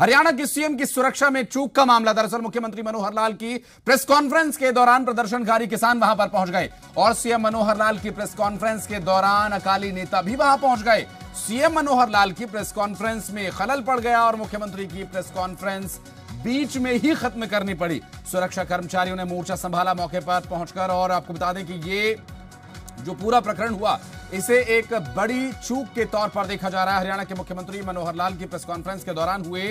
हरियाणा के सीएम की सुरक्षा में चूक का मामला दरअसल मुख्यमंत्री मनोहर लाल की प्रेस कॉन्फ्रेंस के दौरान प्रदर्शनकारी किसान वहां पर पहुंच गए और सीएम मनोहर लाल की प्रेस कॉन्फ्रेंस के दौरान अकाली नेता भी वहां पहुंच गए सीएम मनोहर लाल की प्रेस कॉन्फ्रेंस में खलल पड़ गया और मुख्यमंत्री की प्रेस कॉन्फ्रेंस बीच में ही खत्म करनी पड़ी सुरक्षा कर्मचारियों ने मोर्चा संभाला मौके पर पहुंचकर और आपको बता दें कि ये जो पूरा प्रकरण हुआ इसे एक बड़ी चूक के तौर पर देखा जा रहा है हरियाणा के मुख्यमंत्री मनोहर लाल की प्रेस कॉन्फ्रेंस के दौरान हुए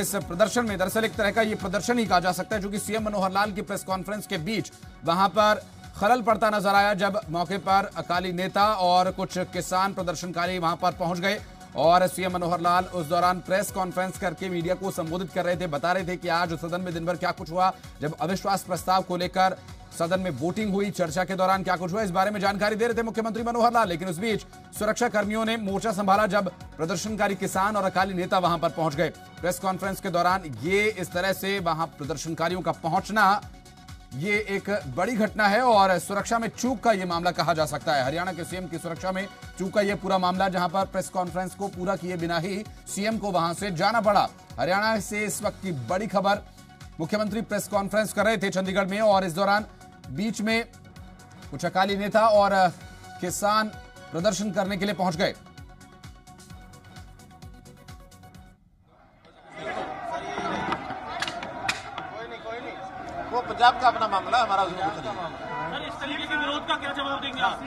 इस प्रदर्शन में दरअसल एक तरह का यह प्रदर्शन ही कहा जा सकता है जो कि सीएम मनोहर लाल की प्रेस कॉन्फ्रेंस के बीच वहां पर खलल पड़ता नजर आया जब मौके पर अकाली नेता और कुछ किसान प्रदर्शनकारी वहां पर पहुंच गए और सीएम मनोहर लाल उस दौरान प्रेस कॉन्फ्रेंस करके मीडिया को संबोधित कर रहे थे बता रहे थे कि आज सदन में दिनभर क्या कुछ हुआ जब अविश्वास प्रस्ताव को लेकर सदन में वोटिंग हुई चर्चा के दौरान क्या कुछ हुआ इस बारे में जानकारी दे रहे थे मुख्यमंत्री मनोहर लाल लेकिन उस बीच सुरक्षा कर्मियों ने मोर्चा संभाला जब प्रदर्शनकारी किसान और अकाली नेता वहां पर पहुंच गए प्रेस कॉन्फ्रेंस के दौरान ये इस तरह से वहां प्रदर्शनकारियों का पहुंचना ये एक बड़ी घटना है और सुरक्षा में चूक का यह मामला कहा जा सकता है हरियाणा के सीएम की सुरक्षा में चूक का यह पूरा मामला जहां पर प्रेस कॉन्फ्रेंस को पूरा किए बिना ही सीएम को वहां से जाना पड़ा हरियाणा से इस वक्त की बड़ी खबर मुख्यमंत्री प्रेस कॉन्फ्रेंस कर रहे थे चंडीगढ़ में और इस दौरान बीच में कुछ अकाली नेता और किसान प्रदर्शन करने के लिए पहुंच गए पंजाब का अपना मामला हमारा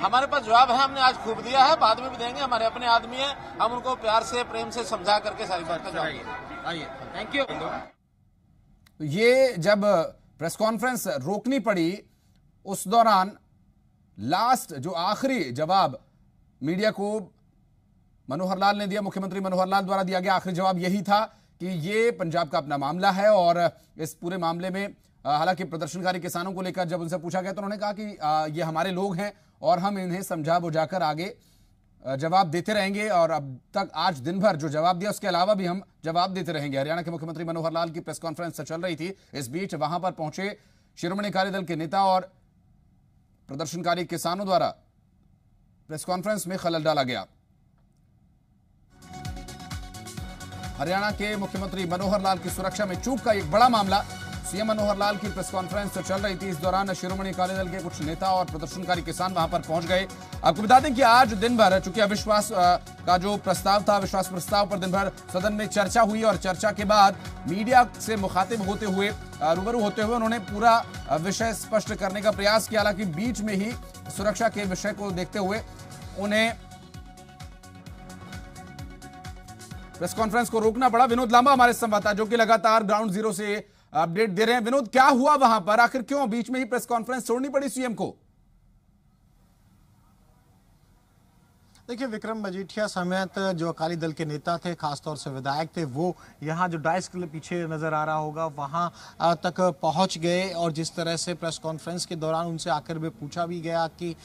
हमारे पास जवाब है हमने आज खूब दिया है बाद में भी देंगे हमारे अपने आदमी है हम उनको प्यार से प्रेम से समझा करके सारी बातें जवाब आइए थैंक यू ये जब प्रेस कॉन्फ्रेंस रोकनी पड़ी उस दौरान लास्ट जो आखिरी जवाब मीडिया को मनोहर लाल ने दिया मुख्यमंत्री मनोहर लाल द्वारा दिया गया आखिरी जवाब यही था कि ये पंजाब का अपना मामला है और इस पूरे मामले में हालांकि प्रदर्शनकारी किसानों को लेकर जब उनसे पूछा गया तो उन्होंने कहा कि ये हमारे लोग हैं और हम इन्हें समझा बुझाकर आगे जवाब देते रहेंगे और अब तक आज दिन भर जो जवाब दिया उसके अलावा भी हम जवाब देते रहेंगे हरियाणा के मुख्यमंत्री मनोहर लाल की प्रेस कॉन्फ्रेंस चल रही थी इस बीच वहां पर पहुंचे शिरोमणि अकाली दल के नेता और प्रदर्शनकारी किसानों द्वारा प्रेस कॉन्फ्रेंस में खलल डाला गया हरियाणा के मुख्यमंत्री मनोहर लाल की सुरक्षा में चूक का एक बड़ा मामला सीएम मनोहर लाल की प्रेस कॉन्फ्रेंस चल रही थी इस दौरान शिरोमणि अकाली दल के कुछ नेता और प्रदर्शनकारी किसान वहां पर पहुंच गए आपको बता दें कि आज दिन भर चूंकि अविश्वास का जो प्रस्ताव था विश्वास प्रस्ताव पर दिन भर सदन में चर्चा हुई और चर्चा के बाद मीडिया से मुखातिब होते हुए रूबरू होते हुए उन्होंने पूरा विषय स्पष्ट करने का प्रयास किया हालांकि बीच में ही सुरक्षा के विषय को देखते हुए उन्हें प्रेस कॉन्फ्रेंस को रोकना पड़ा विनोद लांबा हमारे संवाददाता जो कि लगातार ग्राउंड जीरो से अपडेट दे रहे हैं विनोद क्या हुआ वहां पर आखिर क्यों बीच में ही प्रेस कॉन्फ्रेंस छोड़नी पड़ी सीएम को देखिए विक्रम मजीठिया समेत जो अकाली दल के नेता थे खासतौर से विधायक थे वो यहाँ जो डाइस के पीछे नज़र आ रहा होगा वहाँ तक पहुँच गए और जिस तरह से प्रेस कॉन्फ्रेंस के दौरान उनसे आखिर में पूछा भी गया कि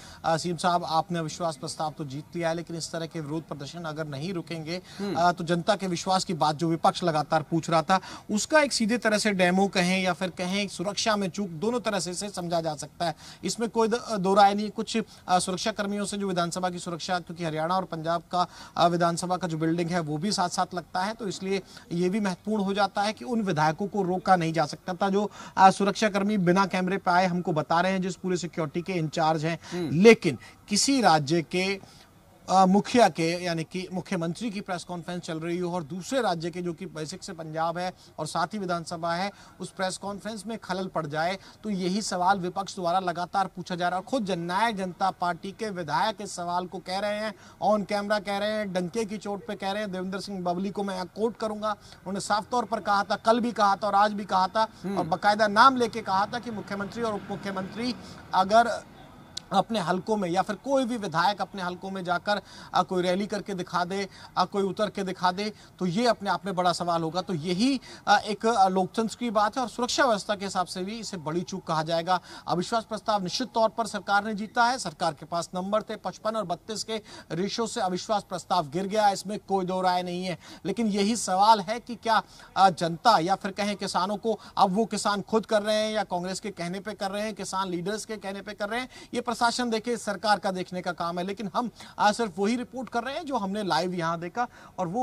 सीएम साहब आपने विश्वास प्रस्ताव तो जीत लिया है लेकिन इस तरह के विरोध प्रदर्शन अगर नहीं रुकेंगे हम्म। तो जनता के विश्वास की बात जो विपक्ष लगातार पूछ रहा था उसका एक सीधे तरह से डेमो कहें या फिर कहें सुरक्षा में चूक दोनों तरह से समझा जा सकता है इसमें कोई दो राय नहीं कुछ सुरक्षा कर्मियों से जो विधानसभा की सुरक्षा क्योंकि हरियाणा और पंजाब का विधानसभा का जो बिल्डिंग है वो भी साथ साथ लगता है तो इसलिए ये भी महत्वपूर्ण हो जाता है कि उन विधायकों को रोका नहीं जा सकता था जो सुरक्षाकर्मी बिना कैमरे पे आए हमको बता रहे हैं जिस पूरे सिक्योरिटी के इंचार्ज हैं हम्म। लेकिन किसी राज्य के मुखिया के यानी कि मुख्यमंत्री की प्रेस कॉन्फ्रेंस चल रही हो और दूसरे राज्य के जो कि बेसिक से पंजाब है और साथ ही विधानसभा है उस प्रेस कॉन्फ्रेंस में खलल पड़ जाए तो यही सवाल विपक्ष द्वारा लगातार पूछा जा रहा है और खुद जननायक जनता पार्टी के विधायक इस सवाल को कह रहे हैं ऑन कैमरा कह रहे हैं डंके की चोट पर कह रहे हैं देवेंद्र सिंह बबली को मैं कोट करूंगा उन्होंने साफ तौर पर कहा था कल भी कहा था और आज भी कहा था हम्म। और बाकायदा नाम लेके कहा था कि मुख्यमंत्री और उप मुख्यमंत्री अगर अपने हलकों में या फिर कोई भी विधायक अपने हलकों में जाकर कोई रैली करके दिखा दे कोई उतर के दिखा दे तो ये अपने आप में बड़ा सवाल होगा तो यही एक लोकतंत्र की बात है और सुरक्षा व्यवस्था के हिसाब से भी इसे बड़ी चूक कहा जाएगा अविश्वास प्रस्ताव निश्चित तौर पर सरकार ने जीता है सरकार के पास नंबर थे पचपन और बत्तीस के रेशो से अविश्वास प्रस्ताव गिर गया इसमें कोई दो राय नहीं है लेकिन यही सवाल है कि क्या जनता या फिर कहें किसानों को अब वो किसान खुद कर रहे हैं या कांग्रेस के कहने पर कर रहे हैं किसान लीडर्स के कहने पर कर रहे हैं ये प्रशासन देखे सरकार का देखने का काम है लेकिन हम आज सिर्फ वही रिपोर्ट कर रहे हैं जो हमने लाइव यहाँ देखा और वो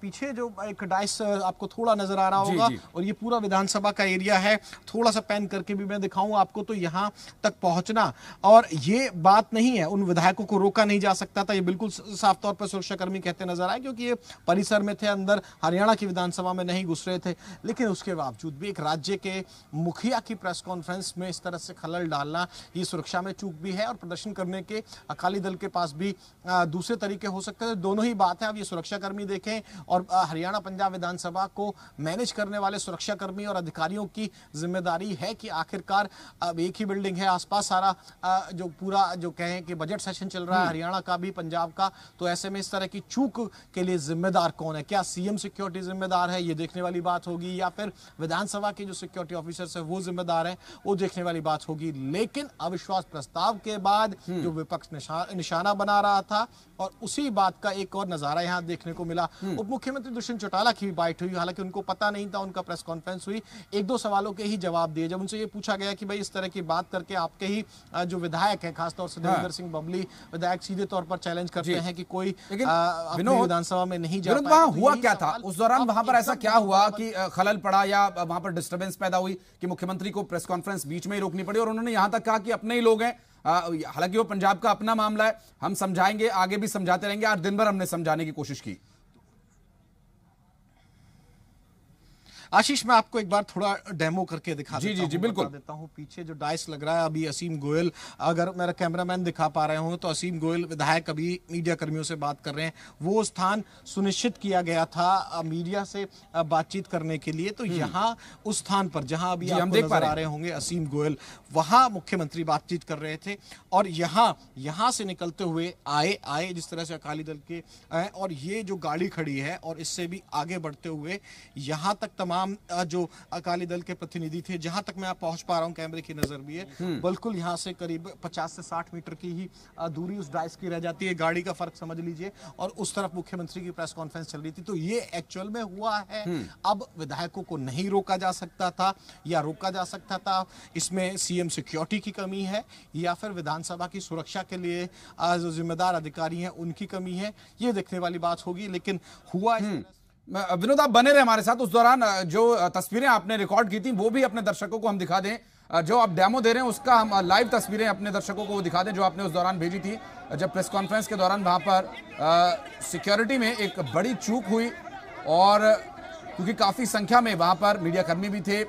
पीछे जो एक डाइस आपको थोड़ा नजर आ रहा होगा और ये पूरा विधानसभा का एरिया है थोड़ा सा पैन करके भी मैं दिखाऊं आपको तो यहाँ तक पहुंचना और ये बात नहीं है उन विधायकों को रोका नहीं जा सकता था ये बिल्कुल साफ तौर पर सुरक्षाकर्मी कहते नजर आए क्योंकि ये परिसर में थे अंदर हरियाणा की विधानसभा में नहीं घुस रहे थे लेकिन उसके बावजूद भी एक राज्य के मुखिया की प्रेस कॉन्फ्रेंस में इस तरह से खलल डालना ये सुरक्षा में चूक भी भी है और प्रदर्शन करने के अकाली दल के पास भी दूसरे तरीके हो सकते हैं तो दोनों ही बात है अब ये सुरक्षाकर्मी देखें और हरियाणा पंजाब विधानसभा को मैनेज करने वाले सुरक्षाकर्मी और अधिकारियों की जिम्मेदारी है कि आखिरकार अब एक ही बिल्डिंग है आसपास सारा जो पूरा जो कहें कि बजट सेशन चल रहा है हम्म। हरियाणा का भी पंजाब का तो ऐसे में इस तरह की चूक के लिए जिम्मेदार कौन है क्या सीएम सिक्योरिटी जिम्मेदार है ये देखने वाली बात होगी या फिर विधानसभा के जो सिक्योरिटी ऑफिसर्स है वो जिम्मेदार है वो देखने वाली बात होगी लेकिन अविश्वास प्रस्ताव चुनाव के बाद हम्म। जो विपक्ष निशा, निशाना बना रहा था और उसी बात का एक और नजारा यहाँ देखने को मिला हम्म। उप मुख्यमंत्री दुष्यंत चौटाला की भी बाइट हुई हालांकि उनको पता नहीं था उनका प्रेस कॉन्फ्रेंस हुई एक दो सवालों के ही जवाब दिए जब उनसे ये पूछा गया कि भाई इस तरह की बात करके आपके ही जो विधायक है खासतौर से हाँ। देवेंद्र सिंह बबली विधायक सीधे तौर पर चैलेंज करते हैं कि कोई विधानसभा में नहीं जा तो हुआ क्या था उस दौरान वहां पर ऐसा क्या हुआ कि खलल पड़ा या वहां पर डिस्टर्बेंस पैदा हुई कि मुख्यमंत्री को प्रेस कॉन्फ्रेंस बीच में ही रोकनी पड़ी और उन्होंने यहां तक कहा कि अपने ही लोग हैं हालांकि वो पंजाब का अपना मामला है हम समझाएंगे आगे भी समझाते रहेंगे आज दिन भर हमने समझाने की कोशिश की आशीष मैं आपको एक बार थोड़ा डेमो करके दिखा जी जी जी बिल्कुल देता हूँ पीछे जो डाइस लग रहा है अभी असीम गोयल अगर मेरा कैमरामैन दिखा पा रहे हो तो असीम गोयल विधायक अभी मीडिया कर्मियों से बात कर रहे हैं वो स्थान सुनिश्चित किया गया था मीडिया से बातचीत करने के लिए तो हम्म। यहाँ उस स्थान पर जहाँ अभी हम देख पा रहे होंगे असीम गोयल वहाँ मुख्यमंत्री बातचीत कर रहे थे और यहाँ यहाँ से निकलते हुए आए आए जिस तरह से अकाली दल के और ये जो गाड़ी खड़ी है और इससे भी आगे बढ़ते हुए यहाँ तक तमाम तमाम जो अकाली दल के प्रतिनिधि थे जहां तक मैं आप पहुंच पा रहा हूं कैमरे की नजर भी है हम्म। बिल्कुल यहां से करीब 50 से 60 मीटर की ही दूरी उस डाइस की रह जाती है गाड़ी का फर्क समझ लीजिए और उस तरफ मुख्यमंत्री की प्रेस कॉन्फ्रेंस चल रही थी तो ये एक्चुअल में हुआ है हम्म। अब विधायकों को नहीं रोका जा सकता था या रोका जा सकता था इसमें सीएम सिक्योरिटी की कमी है या फिर विधानसभा की सुरक्षा के लिए जो जिम्मेदार अधिकारी हैं उनकी कमी है ये देखने वाली बात होगी लेकिन हुआ हम्म। विनोद आप बने रहे हमारे साथ उस दौरान जो तस्वीरें आपने रिकॉर्ड की थी वो भी अपने दर्शकों को हम दिखा दें जो आप डेमो दे रहे हैं उसका हम लाइव तस्वीरें अपने दर्शकों को दिखा दें जो आपने उस दौरान भेजी थी जब प्रेस कॉन्फ्रेंस के दौरान वहाँ पर सिक्योरिटी में एक बड़ी चूक हुई और क्योंकि काफ़ी संख्या में वहाँ पर मीडियाकर्मी भी थे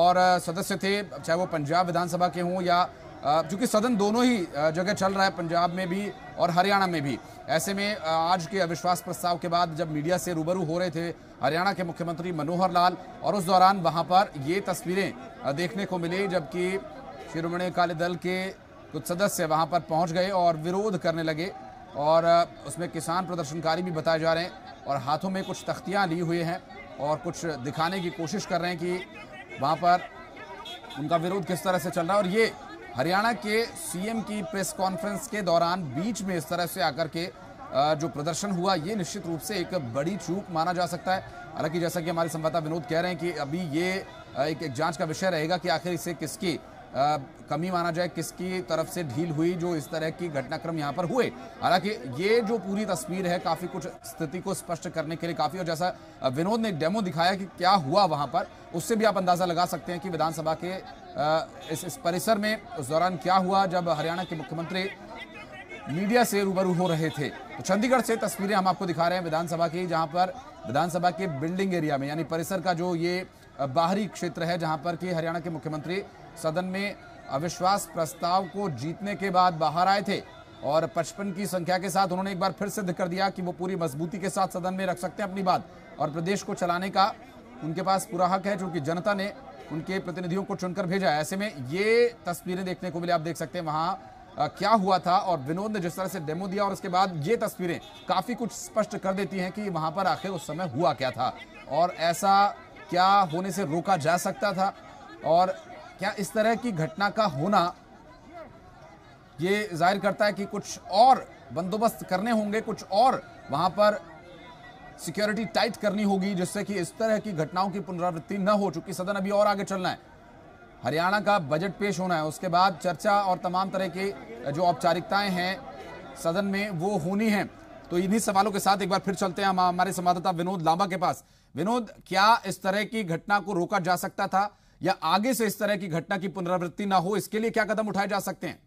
और सदस्य थे चाहे वो पंजाब विधानसभा के हों या चूँकि सदन दोनों ही जगह चल रहा है पंजाब में भी और हरियाणा में भी ऐसे में आज के अविश्वास प्रस्ताव के बाद जब मीडिया से रूबरू हो रहे थे हरियाणा के मुख्यमंत्री मनोहर लाल और उस दौरान वहां पर ये तस्वीरें देखने को मिली जबकि शिरोमणि अकाली दल के कुछ सदस्य वहां पर पहुंच गए और विरोध करने लगे और उसमें किसान प्रदर्शनकारी भी बताए जा रहे हैं और हाथों में कुछ तख्तियाँ ली हुई हैं और कुछ दिखाने की कोशिश कर रहे हैं कि वहाँ पर उनका विरोध किस तरह से चल रहा है और ये हरियाणा के सीएम की प्रेस कॉन्फ्रेंस के दौरान बीच में इस तरह से आकर के जो प्रदर्शन हुआ ये निश्चित रूप से एक बड़ी चूक माना जा सकता है हालांकि जैसा कि हमारे संवाददाता विनोद कह रहे हैं कि अभी ये एक, एक जांच का विषय रहेगा कि आखिर इसे किसकी कमी माना जाए किसकी तरफ से ढील हुई जो इस तरह की घटनाक्रम यहाँ पर हुए हालांकि ये जो पूरी तस्वीर है काफी कुछ स्थिति को स्पष्ट करने के लिए काफी और जैसा विनोद ने डेमो दिखाया कि क्या हुआ वहां पर उससे भी आप अंदाजा लगा सकते हैं कि विधानसभा के इस इस परिसर में उस दौरान क्या हुआ जब हरियाणा के मुख्यमंत्री मीडिया से रूबरू हो रहे थे तो चंडीगढ़ से तस्वीरें हम आपको दिखा रहे हैं विधानसभा की जहां पर विधानसभा के बिल्डिंग एरिया में यानी परिसर का जो ये बाहरी क्षेत्र है जहां पर कि हरियाणा के मुख्यमंत्री सदन में अविश्वास प्रस्ताव को जीतने के बाद बाहर आए थे और पचपन की संख्या के साथ उन्होंने एक बार फिर सिद्ध कर दिया कि वो पूरी मजबूती के साथ सदन में रख सकते हैं अपनी बात और प्रदेश को चलाने का उनके पास पूरा हक है चूंकि जनता ने उनके प्रतिनिधियों को चुनकर भेजा ऐसे में ये तस्वीरें देखने को मिली आप देख सकते हैं वहां आ, क्या हुआ था और विनोद ने जिस तरह से डेमो दिया और उसके बाद ये तस्वीरें काफी कुछ स्पष्ट कर देती हैं कि वहां पर आखिर उस समय हुआ क्या था और ऐसा क्या होने से रोका जा सकता था और क्या इस तरह की घटना का होना ये जाहिर करता है कि कुछ और बंदोबस्त करने होंगे कुछ और वहां पर सिक्योरिटी टाइट करनी होगी जिससे कि इस तरह की घटनाओं की पुनरावृत्ति न हो चुकी सदन अभी और आगे चलना है हरियाणा का बजट पेश होना है उसके बाद चर्चा और तमाम तरह की जो औपचारिकताएं हैं सदन में वो होनी है तो इन्हीं सवालों के साथ एक बार फिर चलते हैं हमारे संवाददाता विनोद लांबा के पास विनोद क्या इस तरह की घटना को रोका जा सकता था या आगे से इस तरह की घटना की पुनरावृत्ति ना हो इसके लिए क्या कदम उठाए जा सकते हैं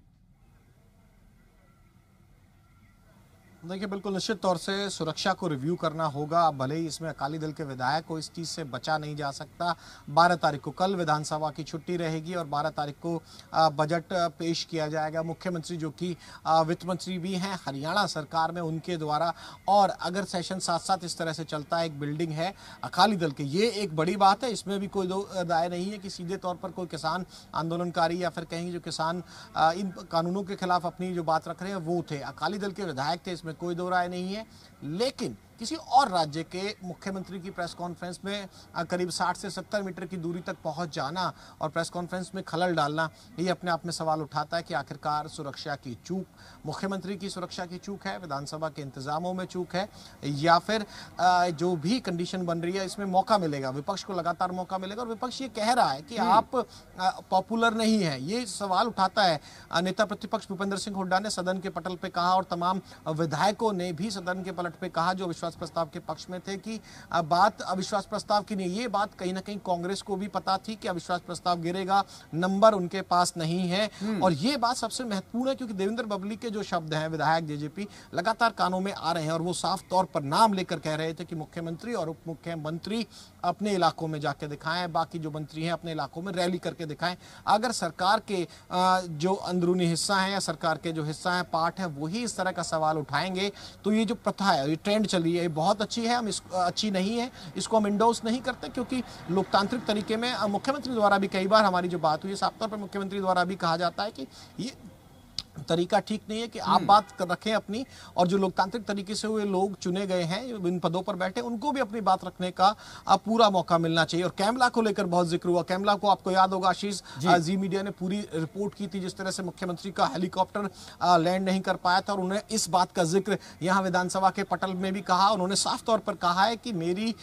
देखिए बिल्कुल निश्चित तौर से सुरक्षा को रिव्यू करना होगा भले ही इसमें अकाली दल के विधायक को इस चीज़ से बचा नहीं जा सकता 12 तारीख को कल विधानसभा की छुट्टी रहेगी और 12 तारीख को बजट पेश किया जाएगा मुख्यमंत्री जो कि वित्त मंत्री भी हैं हरियाणा सरकार में उनके द्वारा और अगर सेशन साथ साथ इस तरह से चलता है एक बिल्डिंग है अकाली दल के ये एक बड़ी बात है इसमें भी कोई दो राय नहीं है कि सीधे तौर पर कोई किसान आंदोलनकारी या फिर कहीं जो किसान इन कानूनों के खिलाफ अपनी जो बात रख रहे हैं वो थे अकाली दल के विधायक थे इसमें कोई दो राय नहीं है लेकिन किसी और राज्य के मुख्यमंत्री की प्रेस कॉन्फ्रेंस में करीब 60 से 70 मीटर की दूरी तक पहुंच जाना और प्रेस कॉन्फ्रेंस में खलल डालना ये अपने आप में सवाल उठाता है कि आखिरकार सुरक्षा की चूक मुख्यमंत्री की सुरक्षा की चूक है विधानसभा के इंतजामों में चूक है या फिर जो भी कंडीशन बन रही है इसमें मौका मिलेगा विपक्ष को लगातार मौका मिलेगा और विपक्ष ये कह रहा है कि हम्म। आप पॉपुलर नहीं है ये सवाल उठाता है नेता प्रतिपक्ष भूपेंद्र सिंह हुड्डा ने सदन के पटल पे कहा और तमाम विधायकों ने भी सदन के पलट पे कहा जो विश्वास अविश्वास प्रस्ताव के पक्ष में थे कि बात अविश्वास प्रस्ताव की नहीं ये बात कहीं ना कहीं कांग्रेस को भी पता थी कि अविश्वास प्रस्ताव गिरेगा नंबर उनके पास नहीं है हम्म। और ये बात सबसे महत्वपूर्ण है क्योंकि देवेंद्र बबली के जो शब्द हैं विधायक जेजेपी लगातार कानों में आ रहे हैं और वो साफ तौर पर नाम लेकर कह रहे थे कि मुख्यमंत्री और उप मुख्यमंत्री अपने इलाकों में जाके दिखाएं बाकी जो मंत्री हैं अपने इलाकों में रैली करके दिखाएं अगर सरकार के जो अंदरूनी हिस्सा है या सरकार के जो हिस्सा है पार्ट है वही इस तरह का सवाल उठाएंगे तो ये जो प्रथा है ये ट्रेंड चली ये बहुत अच्छी है हम इस अच्छी नहीं है इसको हम इंडोज नहीं करते क्योंकि लोकतांत्रिक तरीके में मुख्यमंत्री द्वारा भी कई बार हमारी जो बात हुई है साफ तौर पर मुख्यमंत्री द्वारा भी कहा जाता है कि ये तरीका ठीक नहीं है कि आप हम्म। बात रखें अपनी और जो लोकतांत्रिक तरीके से हुए लोग चुने गए हैं इन पदों पर बैठे उनको भी अपनी बात रखने का पूरा मौका मिलना चाहिए और कैमला को लेकर बहुत जिक्र हुआ कैमला को आपको याद होगा आशीष जी, जी मीडिया ने पूरी रिपोर्ट की थी जिस तरह से मुख्यमंत्री का हेलीकॉप्टर लैंड नहीं कर पाया था और उन्हें इस बात का जिक्र यहाँ विधानसभा के पटल में भी कहा उन्होंने साफ तौर पर कहा है कि मेरी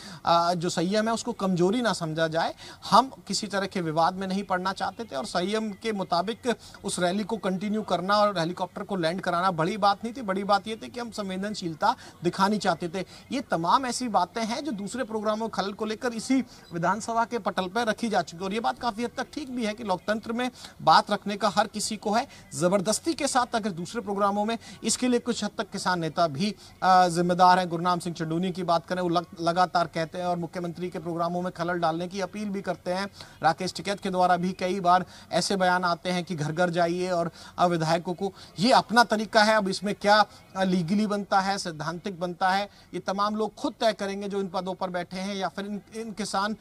जो संयम है उसको कमजोरी ना समझा जाए हम किसी तरह के विवाद में नहीं पड़ना चाहते थे और संयम के मुताबिक उस रैली को कंटिन्यू करना और और हेलीकॉप्टर को लैंड कराना बड़ी बात नहीं थी बड़ी बात ये थी कि हम संवेदनशीलता दिखानी चाहते थे ये तमाम ऐसी बातें हैं जो दूसरे प्रोग्रामों खल को लेकर इसी विधानसभा के पटल पर रखी जा चुकी है और ये बात काफ़ी हद तक ठीक भी है कि लोकतंत्र में बात रखने का हर किसी को है ज़बरदस्ती के साथ अगर दूसरे प्रोग्रामों में इसके लिए कुछ हद तक किसान नेता भी जिम्मेदार हैं गुरुनाम सिंह चंडूनी की बात करें वो लगातार कहते हैं और मुख्यमंत्री के प्रोग्रामों में खलल डालने की अपील भी करते हैं राकेश टिकैत के द्वारा भी कई बार ऐसे बयान आते हैं कि घर घर जाइए और विधायकों को को ये अपना तरीका है अब इसमें क्या लीगली बनता है सैद्धांतिक बनता है ये तमाम लोग खुद तय करेंगे जो इन पदों पर बैठे हैं या फिर इन, इन किसान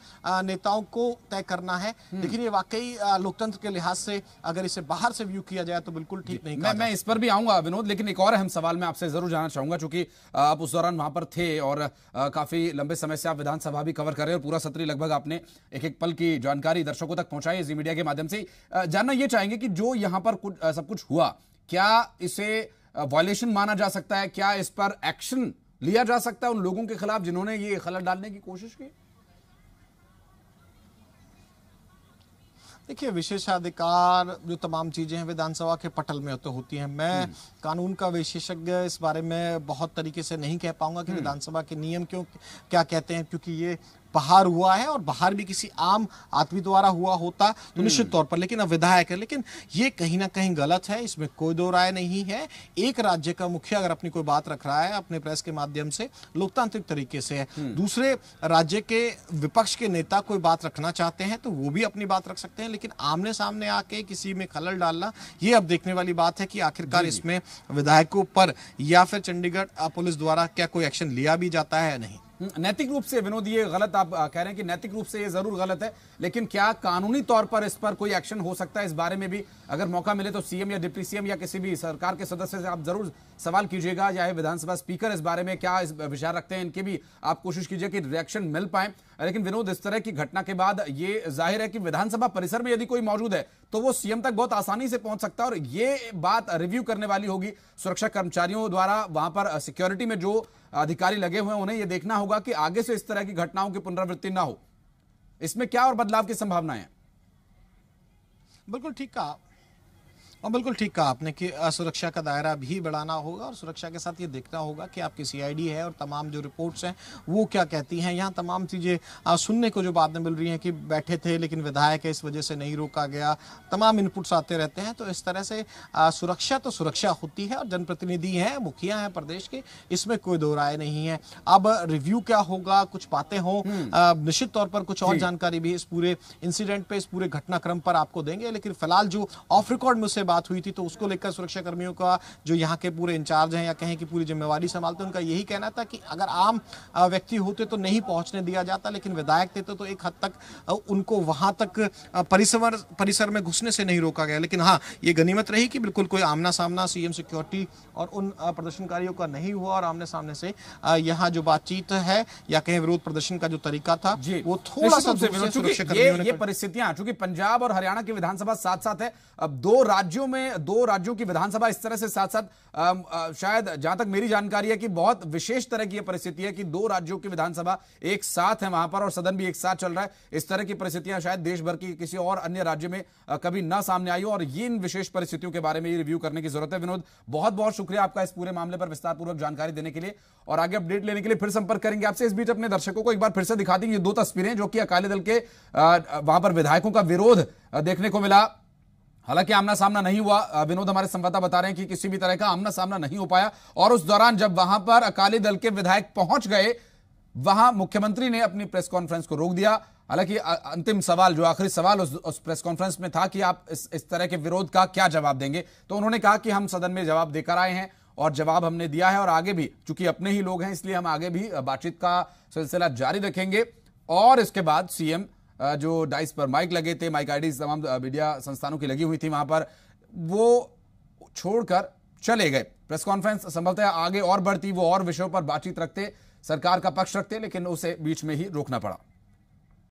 नेताओं को तय करना है हम्म। लेकिन ये वाकई लोकतंत्र के लिहाज से अगर इसे बाहर से व्यू किया जाए तो बिल्कुल ठीक नहीं मैं, मैं इस पर भी आऊंगा विनोद लेकिन एक और अहम सवाल मैं आपसे जरूर जानना चाहूंगा चूंकि आप उस दौरान वहां पर थे और काफी लंबे समय से आप विधानसभा भी कवर कर रहे और पूरा सत्री लगभग आपने एक एक पल की जानकारी दर्शकों तक पहुंचाई जी मीडिया के माध्यम से जानना यह चाहेंगे कि जो यहां पर कुछ सब कुछ हुआ क्या इसे वॉयलेशन माना जा सकता है क्या इस पर एक्शन लिया जा सकता है उन लोगों के खिलाफ जिन्होंने ये खलर डालने की कोशिश की देखिए विशेषाधिकार जो तमाम चीज़ें हैं विधानसभा के पटल में तो होती हैं मैं हम्म। कानून का विशेषज्ञ इस बारे में बहुत तरीके से नहीं कह पाऊंगा कि हम्म। विधानसभा के नियम क्यों क्या कहते हैं क्योंकि ये बाहर हुआ है और बाहर भी किसी आम आदमी द्वारा हुआ होता तो हम्म। निश्चित तौर पर लेकिन अब विधायक है लेकिन ये कहीं ना कहीं गलत है इसमें कोई दो राय नहीं है एक राज्य का मुखिया अगर अपनी कोई बात रख रहा है अपने प्रेस के माध्यम से लोकतांत्रिक तरीके से है हम्म। दूसरे राज्य के विपक्ष के नेता कोई बात रखना चाहते हैं तो वो भी अपनी बात रख सकते हैं लेकिन आमने सामने आके किसी में खलल डालना ये अब देखने वाली बात है कि आखिरकार इसमें विधायकों पर या फिर चंडीगढ़ पुलिस द्वारा क्या कोई एक्शन लिया भी जाता है या नहीं नैतिक रूप से विनोद ये गलत आप कह रहे हैं कि नैतिक रूप से ये जरूर गलत है लेकिन क्या कानूनी तौर पर इस पर कोई एक्शन हो सकता है इस बारे में भी अगर मौका मिले तो सीएम या डिप्टी सीएम या किसी भी सरकार के सदस्य से आप जरूर सवाल कीजिएगा चाहे विधानसभा स्पीकर इस बारे में क्या विचार रखते हैं इनकी भी आप कोशिश कीजिए कि रिएक्शन मिल पाए लेकिन विनोद इस तरह की घटना के बाद ये जाहिर है कि विधानसभा परिसर में यदि कोई मौजूद है तो वो सीएम तक बहुत आसानी से पहुंच सकता है और ये बात रिव्यू करने वाली होगी सुरक्षा कर्मचारियों द्वारा वहां पर सिक्योरिटी में जो अधिकारी लगे हुए हैं उन्हें यह देखना होगा कि आगे से इस तरह की घटनाओं की पुनरावृत्ति ना हो इसमें क्या और बदलाव की संभावनाएं बिल्कुल ठीक कहा और बिल्कुल ठीक कहा आपने कि सुरक्षा का दायरा भी बढ़ाना होगा और सुरक्षा के साथ ये देखना होगा कि आपकी सीआईडी है और तमाम जो रिपोर्ट्स हैं वो क्या कहती हैं यहाँ तमाम चीज़ें सुनने को जो बातें मिल रही हैं कि बैठे थे लेकिन विधायक है इस वजह से नहीं रोका गया तमाम इनपुट्स आते रहते हैं तो इस तरह से सुरक्षा तो सुरक्षा होती है और जनप्रतिनिधि हैं मुखिया हैं प्रदेश के इसमें कोई दो राय नहीं है अब रिव्यू क्या होगा कुछ बातें हों हम्म। निश्चित तौर पर कुछ और जानकारी भी इस पूरे इंसिडेंट पर इस पूरे घटनाक्रम पर आपको देंगे लेकिन फिलहाल जो ऑफ रिकॉर्ड मुझसे बात हुई थी तो उसको लेकर सुरक्षा कर्मियों का जो यहाँ के पूरे इंचार्ज हैं या कहें कि पूरी जिम्मेवारी संभालते उनका यही कहना था कि अगर आम व्यक्ति होते तो नहीं पहुँचने दिया जाता लेकिन विधायक थे तो, तो एक हद तक उनको वहाँ तक परिसर परिसर में घुसने से नहीं रोका गया लेकिन हाँ ये गनीमत रही कि बिल्कुल कोई आमना सामना सीएम सिक्योरिटी और उन प्रदर्शनकारियों का नहीं हुआ और आमने सामने से यहाँ जो बातचीत है या कहें विरोध प्रदर्शन का जो तरीका था वो तो थोड़ा सा ये, ये परिस्थितियां चूंकि पंजाब और हरियाणा की विधानसभा साथ साथ है अब दो राज्यों राज्यों में दो राज्यों की विधानसभा इस तरह से साथ साथ शायद जहां तक मेरी जानकारी है कि बहुत विशेष तरह की परिस्थिति है कि दो राज्यों की विधानसभा एक साथ है वहां पर और सदन भी एक साथ चल रहा है इस तरह की परिस्थितियां शायद देश भर की किसी और अन्य राज्य में कभी ना सामने आई और ये इन विशेष परिस्थितियों के बारे में रिव्यू करने की जरूरत है विनोद बहुत बहुत शुक्रिया आपका इस पूरे मामले पर विस्तारपूर्वक जानकारी देने के लिए और आगे अपडेट लेने के लिए फिर संपर्क करेंगे आपसे इस बीच अपने दर्शकों को एक बार फिर से दिखा देंगे दो तस्वीरें जो कि अकाली दल के वहां पर विधायकों का विरोध देखने को मिला हालांकि आमना सामना नहीं हुआ विनोद हमारे संवाददाता बता रहे हैं कि किसी भी तरह का आमना सामना नहीं हो पाया और उस दौरान जब वहां पर अकाली दल के विधायक पहुंच गए वहां मुख्यमंत्री ने अपनी प्रेस कॉन्फ्रेंस को रोक दिया हालांकि अंतिम सवाल जो आखिरी सवाल उस, उस प्रेस कॉन्फ्रेंस में था कि आप इस, इस तरह के विरोध का क्या जवाब देंगे तो उन्होंने कहा कि हम सदन में जवाब देकर आए हैं और जवाब हमने दिया है और आगे भी चूंकि अपने ही लोग हैं इसलिए हम आगे भी बातचीत का सिलसिला जारी रखेंगे और इसके बाद सीएम जो डाइस पर माइक लगे थे माइक आईडी तमाम मीडिया संस्थानों की लगी हुई थी वहां पर वो छोड़कर चले गए प्रेस कॉन्फ्रेंस संभवतः आगे और बढ़ती वो और विषयों पर बातचीत रखते सरकार का पक्ष रखते लेकिन उसे बीच में ही रोकना पड़ा